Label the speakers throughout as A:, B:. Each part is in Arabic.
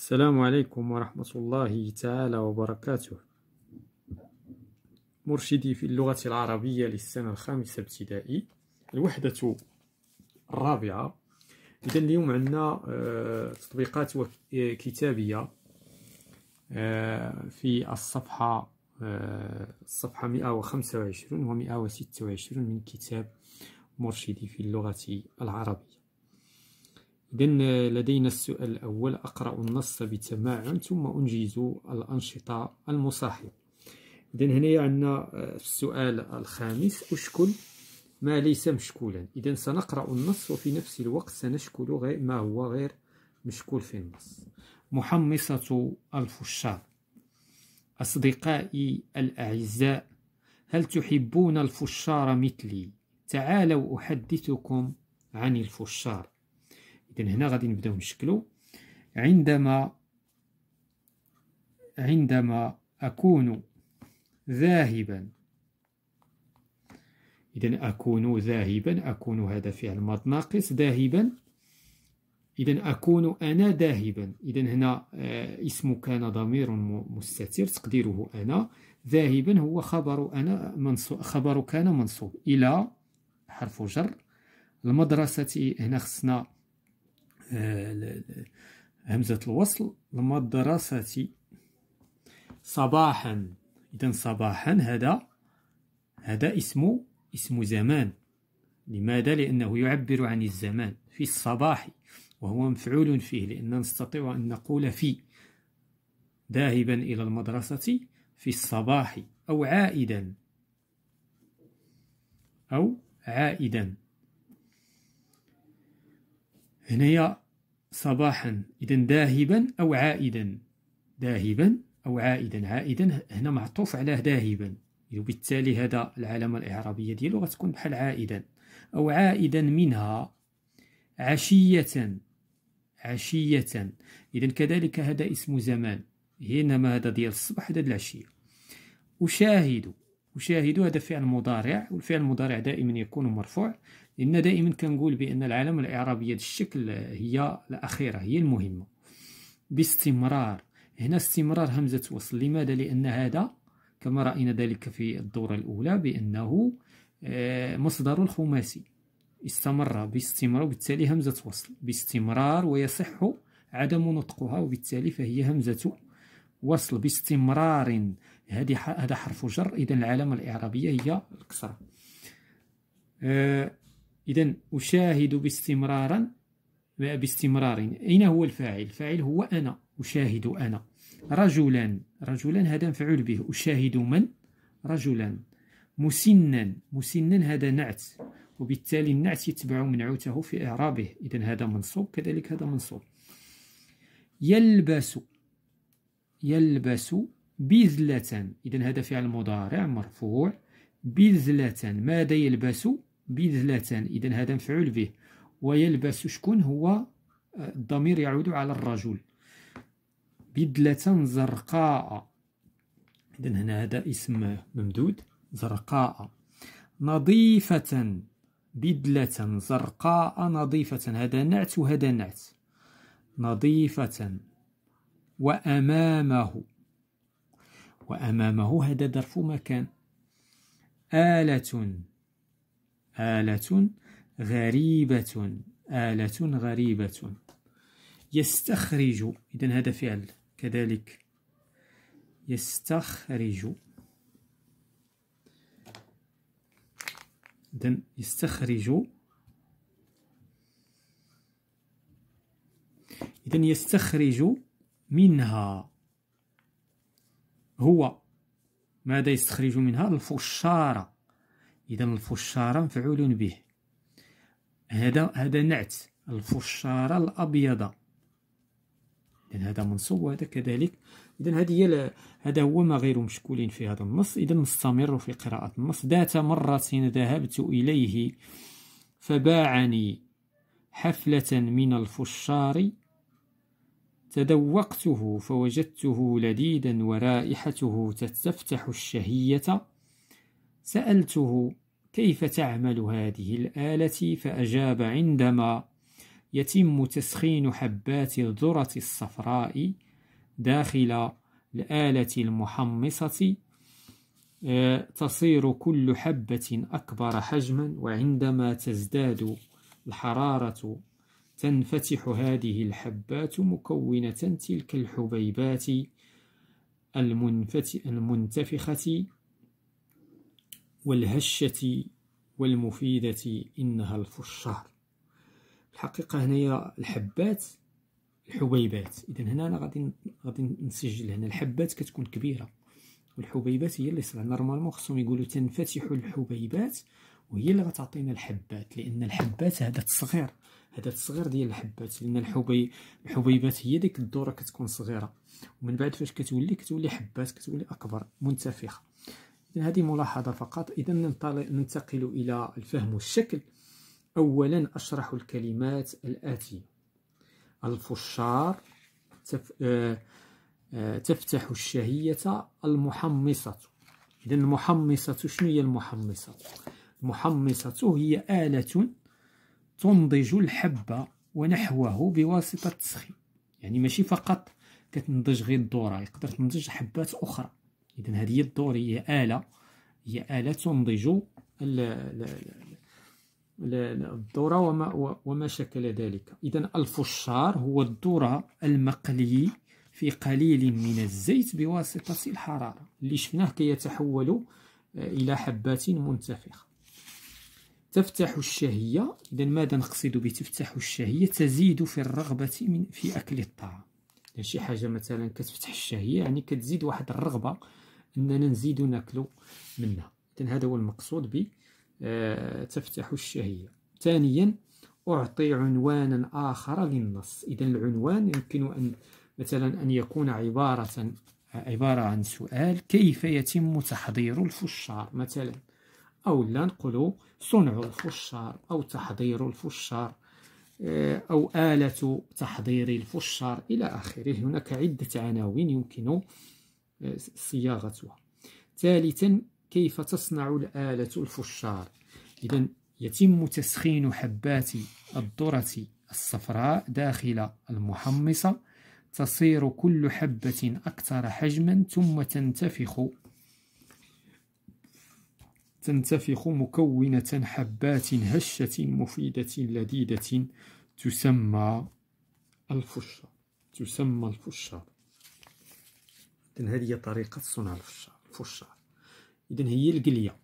A: السلام عليكم ورحمة الله تعالى وبركاته مرشدي في اللغة العربية للسنة الخامسة ابتدائي الوحدة الرابعة إذا اليوم عندنا آه، تطبيقات كتابية آه، في الصفحة آه، الصفحة 125 و 126 من كتاب مرشدي في اللغة العربية إذا لدينا السؤال الأول أقرأ النص بتمعن ثم أنجز الأنشطة المصاحبة إذا هنايا عندنا آه، السؤال الخامس أشكل ما ليس مشكولا إذا سنقرأ النص وفي نفس الوقت سنشكل ما هو غير مشكول في النص محمصة الفشار أصدقائي الأعزاء هل تحبون الفشار مثلي؟ تعالوا أحدثكم عن الفشار إذن هنا غادي نبداو نشكلو عندما عندما أكون ذاهبا إذا أكون ذاهبا أكون هذا فعل ماض ناقص ذاهبا إذا أكون أنا ذاهبا إذا هنا آه، اسم كان ضمير مستتر تقديره أنا ذاهبا هو خبر أنا منصوب خبر كان منصوب إلى حرف جر المدرسة هنا خصنا آه، همزة الوصل لما صباحا إذا صباحا هذا هذا اسم اسم زمان لماذا؟ لأنه يعبر عن الزمان في الصباح وهو مفعول فيه لأننا نستطيع أن نقول في ذاهبا إلى المدرسة في الصباح أو عائدا أو عائدا هنايا صباحا إذا ذاهبا أو عائدا ذاهبا أو عائدا عائدا هنا معطوف على ذاهبا وبالتالي هذا العلامة الإعرابية ديالو غتكون بحال عائدا أو عائدا منها عشية عشية إذا كذلك هذا اسم زمان هنا ما هذا ديال الصبح هذا العشية أشاهد وشاهدوا هذا فعل مضارع والفعل المضارع دائما يكون مرفوع لأن دائما كنقول بأن العلامة الإعرابية الشكل هي الأخيرة هي المهمة باستمرار هنا استمرار همزة وصل لماذا؟ لأن هذا كما رأينا ذلك في الدورة الأولى بأنه آه، مصدر الخماسي استمر باستمرار وبالتالي همزة وصل باستمرار ويصح عدم نطقها وبالتالي فهي همزة وصل باستمرار هذه هذا حرف جر اذا العلامه الاعرابيه هي الكسره آه، اذا اشاهد باستمرارا باستمرار اين هو الفاعل الفاعل هو انا اشاهد انا رجلا رجلا هذا مفعول به اشاهد من رجلا مسنا مسنا هذا نعت وبالتالي النعت يتبع منعوته في إعرابه إذا هذا منصوب كذلك هذا منصوب يلبس يلبس بذلة إذا هذا فعل مضارع مرفوع بذلة ماذا يلبس بذلة إذا هذا مفعول به ويلبس شكون هو آه، الضمير يعود على الرجل بدلة زرقاء إذا هنا هذا اسم ممدود زرقاء نظيفة بدلة زرقاء نظيفة هذا نعت وهذا نعت نظيفة وأمامه وأمامه هذا ظرف مكان آلة آلة غريبة آلة غريبة يستخرج إذا هذا فعل كذلك يستخرج إذا يستخرج إذا يستخرج منها هو ماذا يستخرج منها الفشارة إذا الفشارة مفعول به هذا هذا نعت الفشارة الأبيضة إذا هذا منصوب وهذا كذلك إذا هذه هي هذا هو ما غير مشكولين في هذا النص إذا نستمر في قراءة النص ذات مرة ذهبت إليه فباعني حفلة من الفشار تذوقته فوجدته لذيذا ورائحته تستفتح الشهية سألته كيف تعمل هذه الآلة فأجاب عندما يتم تسخين حبات الذرة الصفراء داخل الآلة المحمصة آه، تصير كل حبة أكبر حجما وعندما تزداد الحرارة تنفتح هذه الحبات مكونة تلك الحبيبات المنتفخة والهشة والمفيدة إنها الفشار الحقيقة هنايا الحبات الحبيبات إذا هنا أنا غادي غادي نسجل هنا الحبات كتكون كبيرة والحبيبات هي اللي صغيرة نورمالمون خصهم يقولوا تنفتح الحبيبات وهي اللي غتعطينا الحبات لان الحبات هذا الصغير هذا الصغير ديال الحبات لان الحبي الحبيبات هي ديك الدوره كتكون صغيره ومن بعد فاش كتولي كتولي حبات كتولي اكبر منتفخه اذا هذه ملاحظه فقط اذا ننتقل الى الفهم والشكل اولا اشرح الكلمات الاتيه الفشار تف... آه... آه... تفتح الشهيه المحمصه اذا المحمصه شنو هي المحمصه محمصة هي آلة تنضج الحب ونحوه بواسطة التسخين يعني ماشي فقط كتنضج غير الذرة يقدر تنضج حبات أخرى إذا هذه الذرة هي آلة هي آلة تنضج الذرة وما, وما شكل ذلك إذا الفشار هو الذرة المقلي في قليل من الزيت بواسطة الحرارة اللي شفناه كيتحول كي إلى حبات منتفخة تفتح الشهية إذا ماذا نقصد بتفتح الشهية تزيد في الرغبة من في أكل الطعام يعني شي حاجة مثلا كتفتح الشهية يعني كتزيد واحد الرغبة أننا نزيد ناكلو منها إذا هذا هو المقصود ب آه، تفتح الشهية ثانيا أعطي عنوانا آخر للنص إذا العنوان يمكن أن مثلا أن يكون عبارة عبارة عن سؤال كيف يتم تحضير الفشار مثلا أو لا نقولوا صنع الفشار أو تحضير الفشار آه، أو آلة تحضير الفشار إلى آخره هناك عدة عناوين يمكن آه، صياغتها ثالثا كيف تصنع الآلة الفشار إذا يتم تسخين حبات الذرة الصفراء داخل المحمصة تصير كل حبة أكثر حجما ثم تنتفخ تنتفخ مكونة حبات هشة مفيدة لذيذة تسمى الفشار تسمى الفشار إذا هذه طريقة صنع الفشار الفشار إذا هي القلية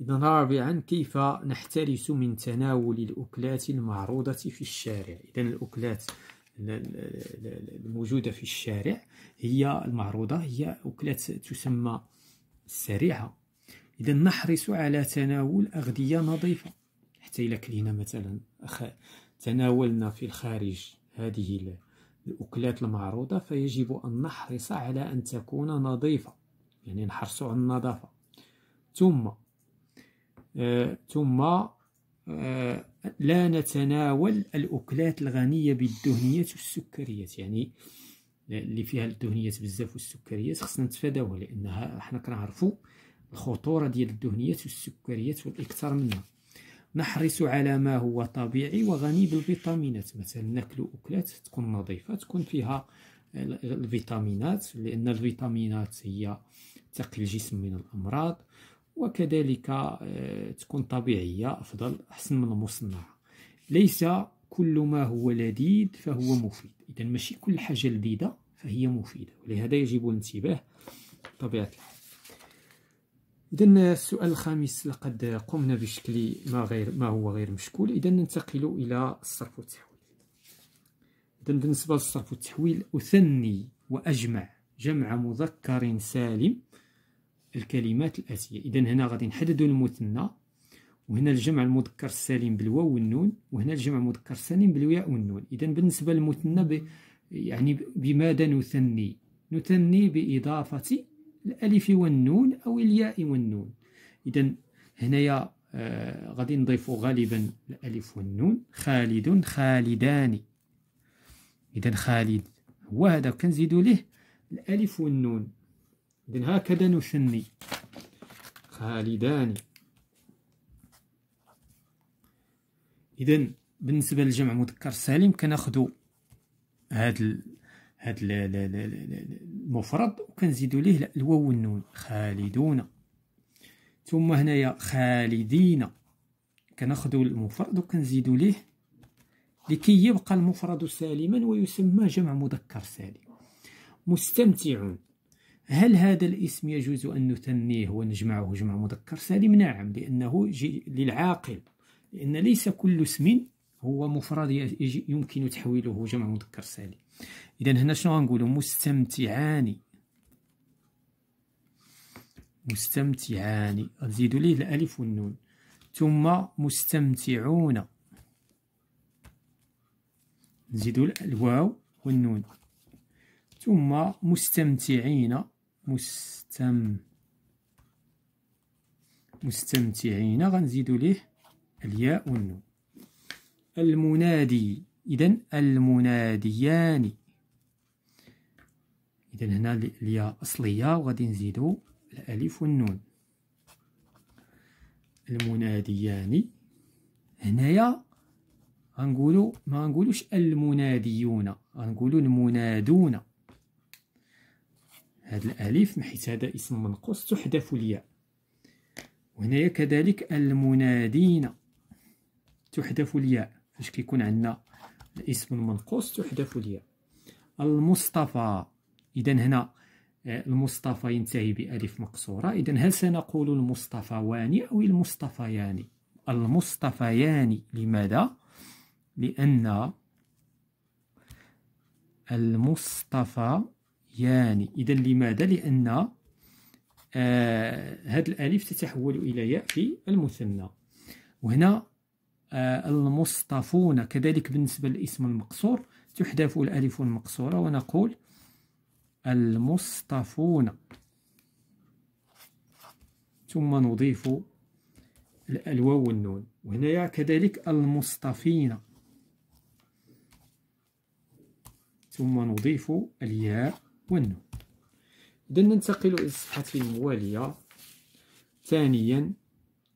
A: إذن رابعا كيف نحترس من تناول الأكلات المعروضة في الشارع إذا الأكلات الموجودة في الشارع هي المعروضة هي أكلات تسمى السريعة إذا نحرص على تناول أغذية نظيفة حتى إلا كلينا مثلا تناولنا في الخارج هذه الأكلات المعروضة فيجب أن نحرص على أن تكون نظيفة يعني نحرص على النظافة ثم آه ثم آه لا نتناول الأكلات الغنية بالدهنيات والسكريات يعني اللي فيها الدهنيات بزاف والسكريات خصنا نتفاداوها لأنها حنا كنعرفو الخطوره ديال الدهنيات والسكريات والاكثر منها نحرص على ما هو طبيعي وغني بالفيتامينات مثلا ناكلو اكلات تكون نظيفه تكون فيها الفيتامينات لان الفيتامينات هي تقي الجسم من الامراض وكذلك آه، تكون طبيعيه افضل احسن من المصنعه ليس كل ما هو لذيذ فهو مفيد اذا ماشي كل حاجه لذيذه فهي مفيده ولهذا يجب الانتباه بطبيعه الحال إذا السؤال الخامس لقد قمنا بشكل ما غير ما هو غير مشكول إذا ننتقل إلى الصرف والتحويل إذا بالنسبة للصرف والتحويل أثني وأجمع جمع مذكر سالم الكلمات الآتية إذا هنا غادي نحددوا المثنى وهنا الجمع المذكر السالم بالواو والنون وهنا الجمع المذكر السالم بالياء والنون إذا بالنسبة للمثنى يعني بماذا نثني نثني بإضافة الالف والنون او الياء والنون اذا هنايا آه غادي نضيفوا غالبا الالف والنون خالد خالدان اذا خالد هو هذا كنزيدوا ليه الالف والنون اذا هكذا نثني خالدان اذا بالنسبه للجمع مذكر سالم كناخذوا هاد هاد المفرد وكنزيدو ليه الواو والنون خالدون ثم هنايا خالدين كناخدو المفرد وكنزيدو ليه لكي يبقى المفرد سالما ويسمى جمع مذكر سالم مستمتعون هل هذا الاسم يجوز أن نثنيه ونجمعه جمع مذكر سالم؟ نعم لأنه للعاقل لأن ليس كل اسم هو مفرد يمكن تحويله جمع مذكر سالم اذا هنا شنو غنقولوا مستمتعان مستمتعان نزيدوا ليه الالف والنون ثم مستمتعون نزيدوا الواو والنون ثم مستمتعين مستم مستمتعين غنزيدوا ليه الياء والنون المنادي إذا المناديان إذا هنا الياء أصلية وغادي نزيدو الألف والنون المناديان هنايا غنقولو ما غنقولوش المناديون غنقولو المنادون هاد الالف حيت هذا اسم منقوص تحذف الياء وهنايا كذلك المنادين تحذف الياء باش كيكون عندنا الاسم المنقوص تحذف الياء المصطفى اذا هنا آه، المصطفى ينتهي بألف مقصورة إذا هل سنقول المصطفوان أو المصطفيان المصطفيان لماذا؟ لأن المصطفيان إذا لماذا؟ لأن آه الألف تتحول إلى ياء في المثنى وهنا آه، المصطفون كذلك بالنسبة للاسم المقصور تحذف الألف المقصورة ونقول المصطفون ثم نضيف الواو والنون وهنايا كذلك المصطفين ثم نضيف الياء والنون إذا ننتقل إلى الصفحة الموالية ثانيا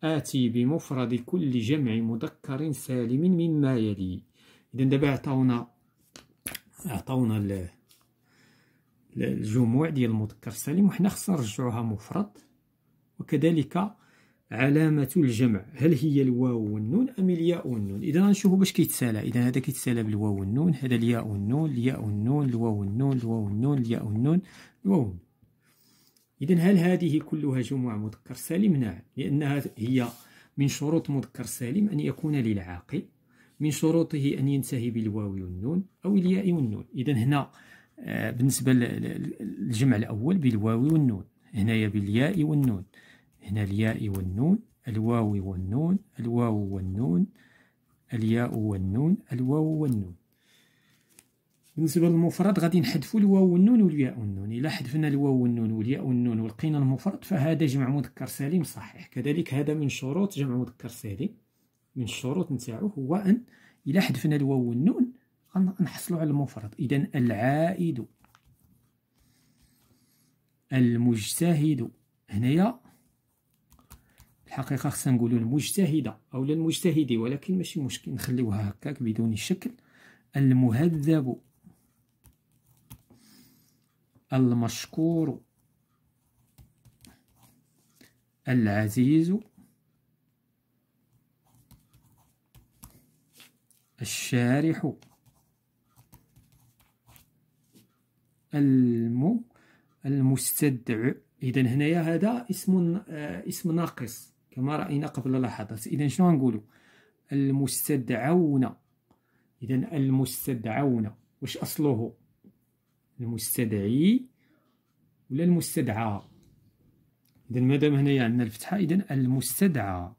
A: آتي بمفرد كل جمع مذكر سالم مما يلي إذا دابا عطاونا عطاونا الجموع ديال المذكر السالم وحنا خصنا نرجعوها مفرد وكذلك علامة الجمع هل هي الواو والنون أم الياء والنون إذا غنشوفو باش كيتسالى إذا هذا كيتسالى بالواو والنون هذا الياء والنون الياء والنون الواو والنون الواو والنون الياء والنون الواو إذا هل هذه كلها جمع مذكر سالم؟ نعم لأنها هي من شروط مذكر سالم أن يكون للعاقل من شروطه أن ينتهي بالواو والنون أو الياء والنون إذا هنا آه، بالنسبة للجمع الأول بالواو والنون هنايا بالياء والنون هنا الياء والنون الواو والنون الواو والنون الياء والنون الواو والنون بالنسبه للمفرد غادي نحذفوا الواو والنون والياء والنون الا حذفنا الواو والنون والياء والنون ولقينا المفرد فهذا جمع مذكر سليم صحيح كذلك هذا من شروط جمع مذكر سليم من الشروط نتاعو هو ان الا حذفنا الواو والنون غنحصلوا على المفرد اذا العائد المجتهد هنايا الحقيقه خصنا نقولوا المجتهده اولا المجتهد ولكن ماشي مشكل نخليوها هكاك بدون شكل المهذب المشكور العزيز الشارح الم المستدع اذا هنايا هذا اسم آه، اسم ناقص كما راينا قبل لحظات اذا شنو نقولوا المستدعون اذا المستدعون واش اصله المستدعي ولا المستدعى اذا مادام هنايا عندنا الفتحه اذا المستدعى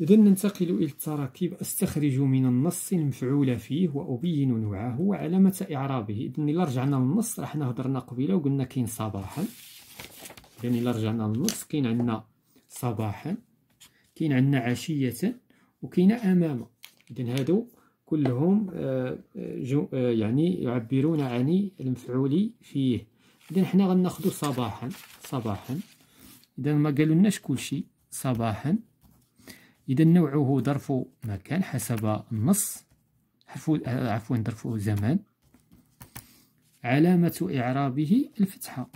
A: إذا ننتقل إلى التراكيب أستخرج من النص المفعول فيه وأبين نوعه وعلامة إعرابه إذا إلا رجعنا للنص راح هضرنا قبيلة وقلنا كاين صباحا إذا إلا رجعنا للنص كاين عندنا صباحا كاين عندنا عشية وكاين أمام إذا هادو كلهم آه، آه، آه، يعني يعبرون عن المفعول فيه إذا حنا غناخدو صباحا صباحا إذا ما قالولناش كلشي صباحا إذا نوعه ظرف مكان حسب النص عفوا ظرف زمان علامة إعرابه الفتحة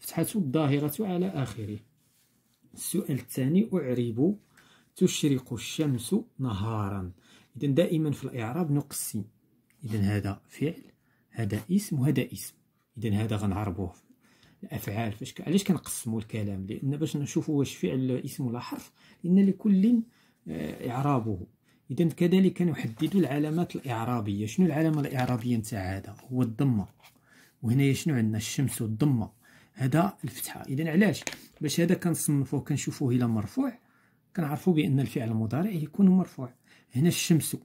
A: الفتحة الظاهرة على آخره السؤال الثاني أعرب تشرق الشمس نهارا اذا دائما في الاعراب نقسم اذا هذا فعل هذا اسم وهذا اسم اذا هذا غنعربوه الافعال فاش علاش كنقسموا الكلام لان باش نشوفوا واش فعل اسم ولا حرف لان لكل آه، اعرابه اذا كذلك نحدد العلامات الاعرابيه شنو العلامه الاعرابيه نتاع هذا هو الضمه وهنا شنو عندنا الشمس والضمه هذا الفتحه اذا علاش باش هذا كنصنفوه كنشوفوه الى مرفوع كنعرفوا بان الفعل المضارع يكون مرفوع هنا الشمس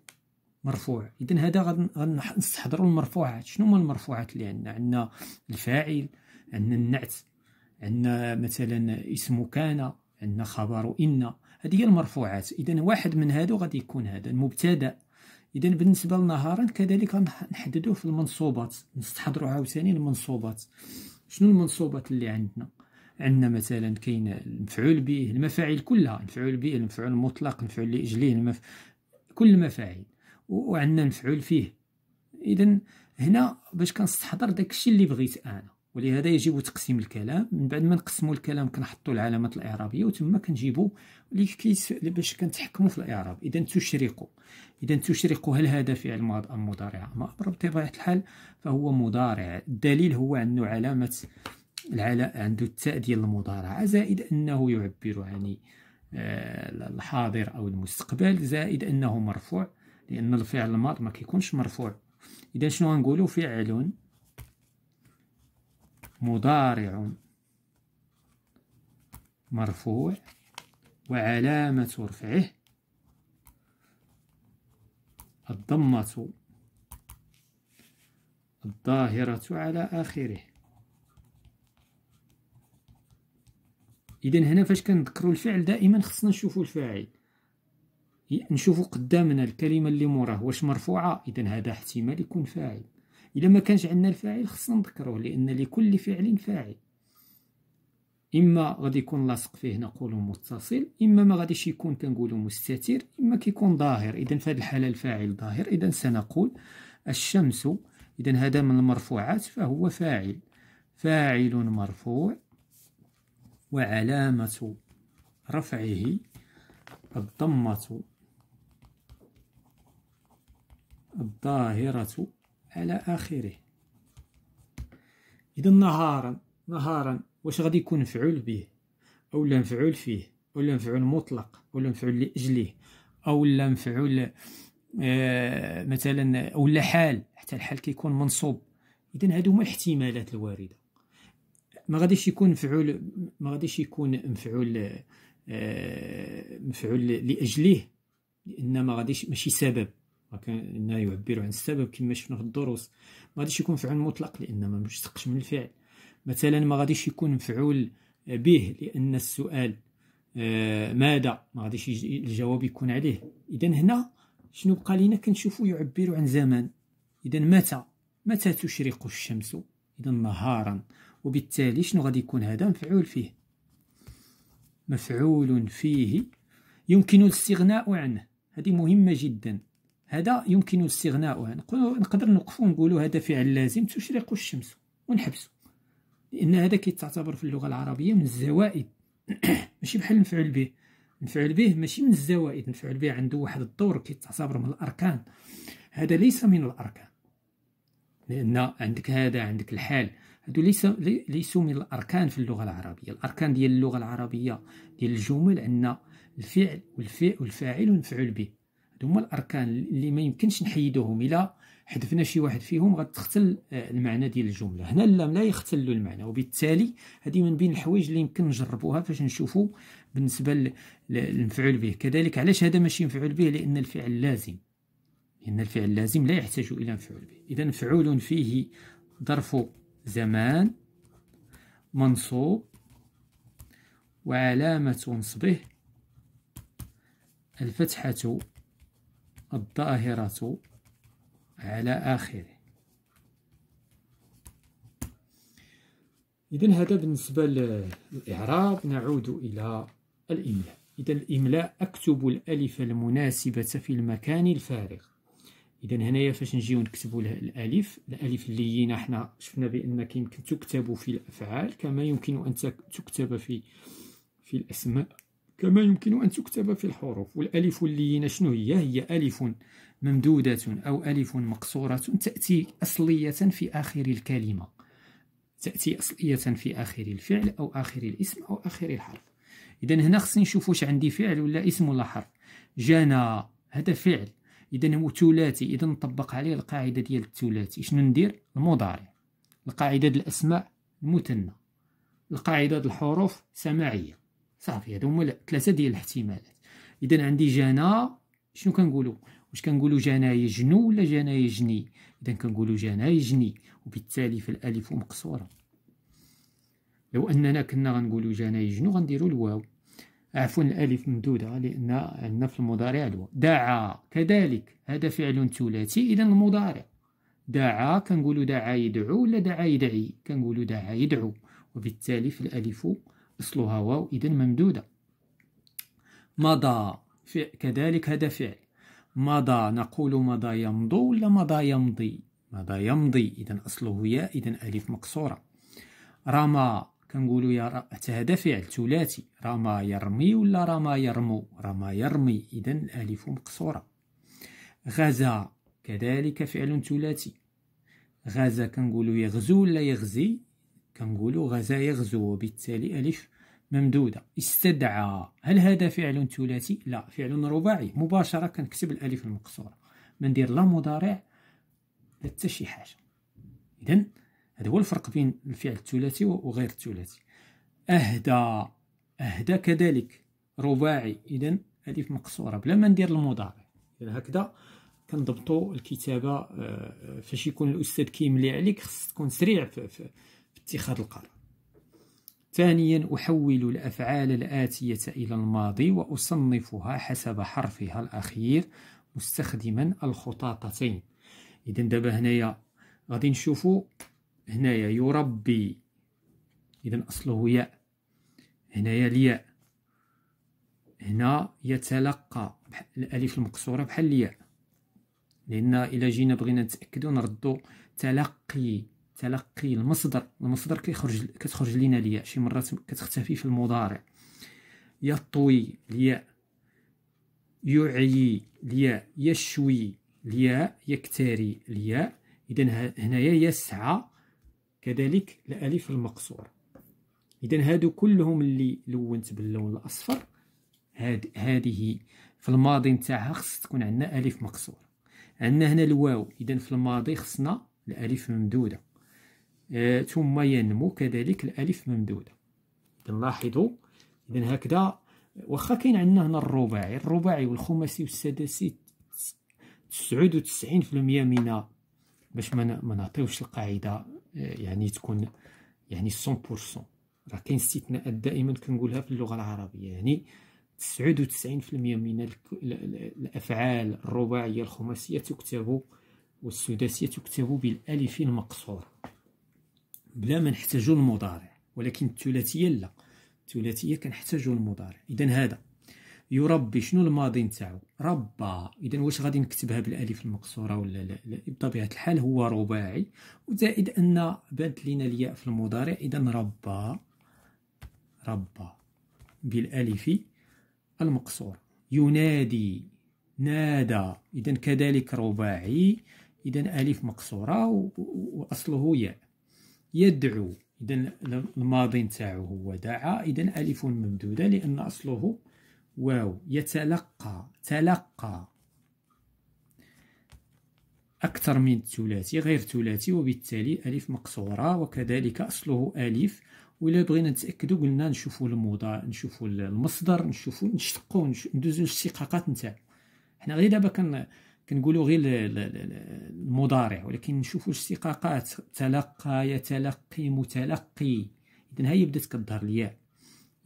A: مرفوع اذا هذا غنستحضروا المرفوعات شنو هما المرفوعات اللي عندنا عندنا الفاعل عندنا النعت عندنا مثلا اسم كان عندنا خبر ان هذه هي المرفوعات اذا واحد من هادو غادي يكون هذا المبتدا اذا بالنسبه لنهارا كذلك نحددوه في المنصوبات نستحضروا عاوتاني المنصوبات شنو المنصوبات اللي عندنا عندنا مثلا كاين المفعول به المفاعل كلها المفعول به المفعول المطلق المفعول لاجله المف... كل المفاعيل وعندنا المفعول فيه اذا هنا باش كنستحضر داكشي اللي بغيت انا ولهذا يجب تقسيم الكلام من بعد ما نقسموا الكلام كنحطوا العلامات الاعرابيه وتما كنجيبوا اللي باش كنتحكموا في الاعراب اذا تشرق اذا تشرق هل هذا فعل ماض ام مضارع ما اقرب بطبيعه الحال فهو مضارع الدليل هو انه علامه العلاء عنده التاء ديال المضارعه زائد انه يعبر عن آه، الحاضر او المستقبل زائد انه مرفوع لان الفعل الماضي ما كيكونش مرفوع اذا شنو غنقولوا فعل مضارع مرفوع وعلامة رفعه الضمة الظاهرة على آخره اذا هنا فاش كنذكروا الفعل دائما خصنا نشوفوا الفاعل نشوفوا قدامنا الكلمه اللي موراه واش مرفوعه اذا هذا احتمال يكون فاعل الا ما كانش عندنا الفاعل خصنا نذكروه لان لكل فعل فاعل اما غادي يكون لاصق فيه نقولوا متصل اما ما غاديش يكون كنقولوا مستتر اما كيكون ظاهر اذا في هذه الحاله الفاعل ظاهر اذا سنقول الشمس اذا هذا من المرفوعات فهو فاعل فاعل مرفوع وعلامة رفعه الضمة الظاهرة على آخره إذا نهارا نهارا واش غادي يكون مفعول به لا مفعول فيه لا مفعول مطلق لا مفعول لأجله لا مفعول آه مثلا لا حال حتى الحال كيكون منصوب إذا هادو هما الاحتمالات الواردة ما غاديش يكون مفعول ما غاديش يكون مفعول آه، مفعول لاجله لان ما غاديش ماشي سبب لانه يعبر عن السبب كما شفنا في الدروس ما غاديش يكون مفعول مطلق لان ما مشتقش من الفعل مثلا ما غاديش يكون مفعول به لان السؤال آه، ماذا ما غاديش الجواب يكون عليه اذا هنا شنو بقى لينا كنشوفو يعبر عن زمان اذا متى متى تشرق الشمس اذا نهارا وبالتالي شنو غادي يكون هذا مفعول فيه مفعول فيه يمكن الاستغناء عنه هذه مهمة جدا هذا يمكن الاستغناء عنه نقدر نوقفو نقولوا هذا فعل لازم تشرق الشمس ونحبسو لأن هذا كيتعتبر في اللغة العربية من الزوائد ماشي بحال مفعول به مفعول به ماشي من الزوائد مفعول به عنده واحد الدور كيتعتبر من الأركان هذا ليس من الأركان لأن عندك هذا عندك الحال هادو ليس ليسوا من الاركان في اللغه العربيه الاركان ديال اللغه العربيه ديال الجمل عندنا الفعل والفعل والفاعل والمفعول به هادو هما الاركان اللي ما يمكنش نحيدوهم الا حذفنا شي واحد فيهم غتختل آه، المعنى ديال الجمله هنا لا لا يختل المعنى وبالتالي هذه من بين الحوايج اللي يمكن نجربوها فاش نشوفوا بالنسبه للمفعول به كذلك علاش هذا ماشي مفعول به لان الفعل لازم لان الفعل لازم لا يحتاج الى مفعول به اذا مفعول فيه ظرف زمان منصوب وعلامة نصبه الفتحة الظاهرة على آخره إذا هذا بالنسبة للإعراب نعود إلى الإملاء إذا الإملاء أكتب الألف المناسبة في المكان الفارغ اذا هنايا فاش نجيو نكتبوا الالف الالف اللينه حنا شفنا بان كيمكن تكتب في الافعال كما يمكن ان تكتب في في الاسماء كما يمكن ان تكتب في الحروف والالف اللينه شنو هي هي الف ممدوده او الف مقصوره تاتي اصليه في اخر الكلمه تاتي اصليه في اخر الفعل او اخر الاسم او اخر الحرف اذا هنا خصني نشوف واش عندي فعل ولا اسم ولا حرف جانا هذا فعل اذا هو ثلاثي اذا نطبق عليه القاعده ديال الثلاثي شنو ندير المضارع القاعده ديال الاسماء المثنى القاعده ديال الحروف سماعيه صافي هادو هما ثلاثه ديال الاحتمالات اذا عندي جنا شنو كنقولوا واش كنقولوا جنا يجنو ولا جنا يجني اذا كنقولوا جنا يجني وبالتالي فالالف مقصوره لو اننا كنا غنقولوا جنا يجنو غنديروا الواو عفوا الالف ممدوده لان عندنا في المضارع الواو دعا كذلك هذا فعل ثلاثي اذا المضارع دعا كنقولوا دعا يدعو ولا دعا يدعي كنقولوا دعا يدعو وبالتالي فالالف اصلها واو اذا ممدوده مضى كذلك هذا فعل مضى نقول مضى يمضو ولا مضى يمضي مضى يمضي اذا اصله ياء اذا الف مكسوره رمى كنقولوا يا راه هذا فعل ثلاثي رمى يرمي ولا رمى يرمو رمى يرمي اذا الالف مقصوره غزا كذلك فعل ثلاثي غزا كنقولوا يغزو ولا يغزي كنقولوا غزا يغزو وبالتالي الف ممدوده استدعى هل هذا فعل ثلاثي لا فعل رباعي مباشره كنكتب الالف المقصوره ما ندير لا مضارع لا حتى شي حاجه اذا هذا هو الفرق بين الفعل الثلاثي وغير الثلاثي اهدى اهدى كذلك رباعي اذا الف مقصوره بلا ما ندير المضارع يعني هكذا كنضبطوا الكتابه آه، فاش يكون الاستاذ كيملي عليك خص تكون سريع في, اتخاذ القرار ثانيا احول الافعال الاتيه الى الماضي واصنفها حسب حرفها الاخير مستخدما الخطاطتين اذا دابا هنايا غادي نشوفوا هنايا يربي إذا أصله ياء هنايا الياء هنا يتلقى الألف المكسورة بحال الياء لأن إلا جينا بغينا نتأكدو نردو تلقي تلقي المصدر المصدر كيخرج كتخرج لينا الياء شي مرات كتختفي في المضارع يطوي الياء يعي الياء يشوي الياء يكتري الياء اذا هنايا يسعى كذلك الالف المقصوره اذا هادو كلهم اللي لونت باللون الاصفر هاد هذه في الماضي نتاعها خص تكون عندنا الف مقصوره عندنا هنا الواو اذا في الماضي خصنا الالف ممدوده آه ثم ينمو كذلك الالف ممدوده اذا لاحظوا اذا هكذا واخا كاين عندنا هنا الرباعي الرباعي والخماسي والسداسي 99% من باش ما نعطيوش القاعده يعني تكون يعني 100% راه كاين استثناءات دائما كنقولها في اللغه العربيه يعني 99% من الافعال الرباعيه الخماسيه تكتب والسداسيه تكتب بالالف المقصوره بلا ما نحتاجو المضارع ولكن الثلاثيه لا الثلاثيه كنحتاجو المضارع اذا هذا يربي شنو الماضي نتاعو ربى اذا واش غادي نكتبها بالالف المقصوره ولا لا, لا. بطبيعه الحال هو رباعي وزائد ان بانت لينا الياء في المضارع اذا ربى ربى بالالف المقصوره ينادي نادى اذا كذلك رباعي اذا الف مقصوره واصله ياء يدعو اذا الماضي نتاعو هو دعا اذا الف ممدوده لان اصله واو يتلقى تلقى أكثر من الثلاثي غير ثلاثي وبالتالي ألف مقصورة وكذلك أصله ألف ولا بغينا نتأكدوا قلنا نشوفوا الموضع نشوفوا المصدر نشوفوا نشتقوا ندوزو الاستحقاقات نتاعو حنا غير دابا كن كنقولوا غير المضارع ولكن نشوفوا الاستحقاقات تلقى يتلقي متلقي إذا هي بدات كتظهر الياء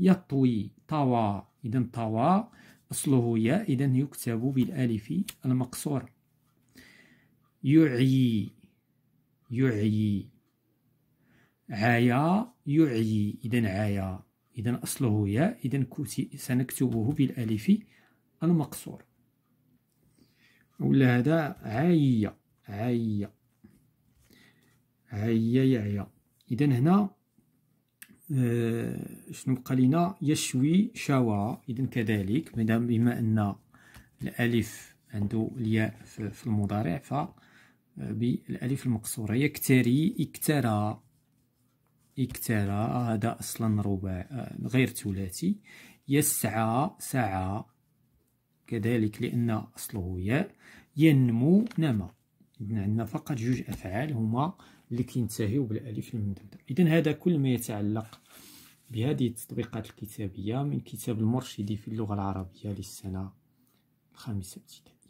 A: يطوي طوى إذا طوى أصله ياء إذا يكتب بالألف المقصورة يعيي يعيي عيا يعيي إذا عيا إذا أصله ياء إذا سنكتبه بالألف المقصور ولا هذا عاية عاية عاية يعيا إذا هنا آه، شنو بقى لينا يشوي شوى اذا كذلك مادام بما ان الالف عنده الياء في المضارع ف آه، بالالف المقصوره يكتري اكترى اكترى هذا اصلا رباع آه، غير ثلاثي يسعى سعى كذلك لان اصله ياء ينمو نما عندنا فقط جوج افعال هما اللي كينتهيو بالالف الممدوده اذا هذا كل ما يتعلق بهذه التطبيقات الكتابيه من كتاب المرشدي في اللغه العربيه للسنه الخامسه ابتدائي